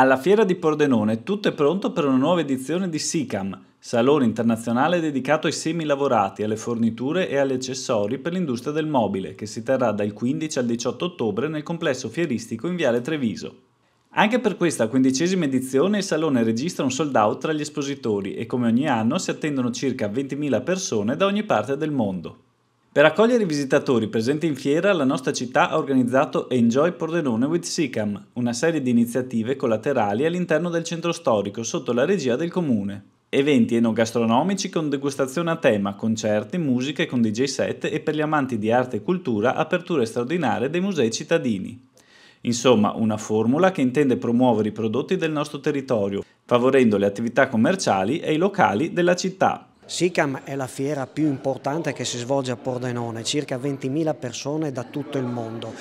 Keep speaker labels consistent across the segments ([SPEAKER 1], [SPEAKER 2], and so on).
[SPEAKER 1] Alla fiera di Pordenone tutto è pronto per una nuova edizione di SICAM, salone internazionale dedicato ai semi lavorati, alle forniture e agli accessori per l'industria del mobile, che si terrà dal 15 al 18 ottobre nel complesso fieristico in Viale Treviso. Anche per questa quindicesima edizione il salone registra un sold out tra gli espositori e come ogni anno si attendono circa 20.000 persone da ogni parte del mondo. Per accogliere i visitatori presenti in fiera, la nostra città ha organizzato Enjoy Pordenone with SICAM, una serie di iniziative collaterali all'interno del centro storico sotto la regia del comune. Eventi enogastronomici con degustazione a tema, concerti, musiche con DJ set e per gli amanti di arte e cultura aperture straordinarie dei musei cittadini. Insomma, una formula che intende promuovere i prodotti del nostro territorio, favorendo le attività commerciali e i locali della città.
[SPEAKER 2] SICAM è la fiera più importante che si svolge a Pordenone, circa 20.000 persone da tutto il mondo.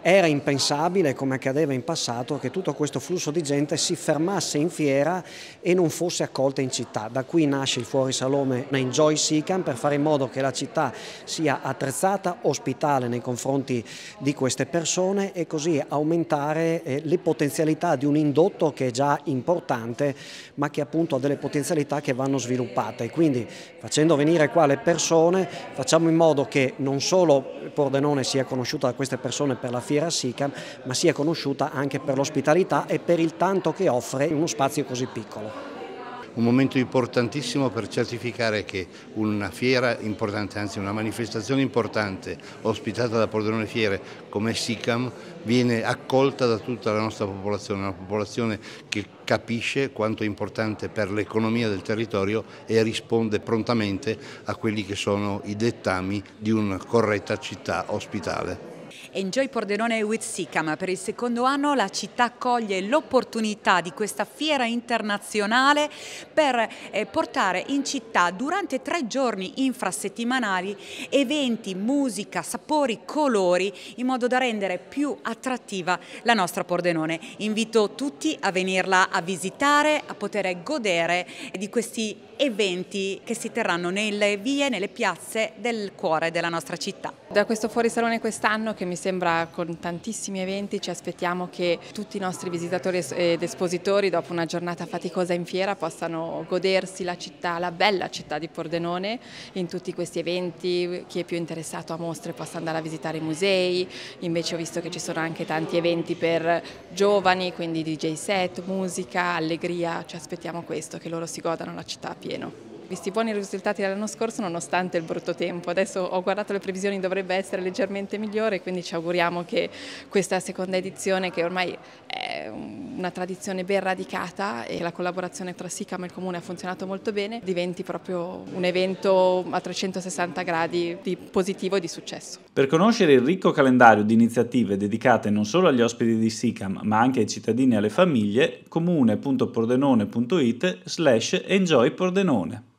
[SPEAKER 2] Era impensabile, come accadeva in passato, che tutto questo flusso di gente si fermasse in fiera e non fosse accolta in città. Da qui nasce il Fuori fuorisalone Enjoy Sican per fare in modo che la città sia attrezzata, ospitale nei confronti di queste persone e così aumentare eh, le potenzialità di un indotto che è già importante ma che appunto ha delle potenzialità che vanno sviluppate. Quindi facendo venire qua le persone facciamo in modo che non solo Pordenone sia conosciuta da queste persone per la fiera SICAM, ma sia conosciuta anche per l'ospitalità e per il tanto che offre in uno spazio così piccolo
[SPEAKER 3] un momento importantissimo per certificare che una fiera importante, anzi una manifestazione importante ospitata da Pordenone Fiere come SICAM viene accolta da tutta la nostra popolazione, una popolazione che capisce quanto è importante per l'economia del territorio e risponde prontamente a quelli che sono i dettami di una corretta città ospitale.
[SPEAKER 4] Enjoy Pordenone with Sicama. Per il secondo anno la città coglie l'opportunità di questa fiera internazionale per eh, portare in città durante tre giorni infrasettimanali eventi, musica, sapori, colori in modo da rendere più attrattiva la nostra Pordenone. Invito tutti a venirla a visitare, a poter godere di questi eventi che si terranno nelle vie, nelle piazze del cuore della nostra città.
[SPEAKER 5] Da questo fuorisalone quest'anno che mi sembra con tantissimi eventi ci aspettiamo che tutti i nostri visitatori ed espositori dopo una giornata faticosa in fiera possano godersi la città, la bella città di Pordenone in tutti questi eventi, chi è più interessato a mostre possa andare a visitare i musei, invece ho visto che ci sono anche tanti eventi per giovani, quindi DJ set, musica, allegria, ci aspettiamo questo, che loro si godano la città a pieno visti i buoni risultati dell'anno scorso nonostante il brutto tempo. Adesso ho guardato le previsioni, dovrebbe essere leggermente migliore, quindi ci auguriamo che questa seconda edizione, che ormai è una tradizione ben radicata e la collaborazione tra SICAM e il Comune ha funzionato molto bene, diventi proprio un evento a 360 gradi di positivo e di successo.
[SPEAKER 1] Per conoscere il ricco calendario di iniziative dedicate non solo agli ospiti di SICAM, ma anche ai cittadini e alle famiglie, comune.pordenone.it slash enjoypordenone.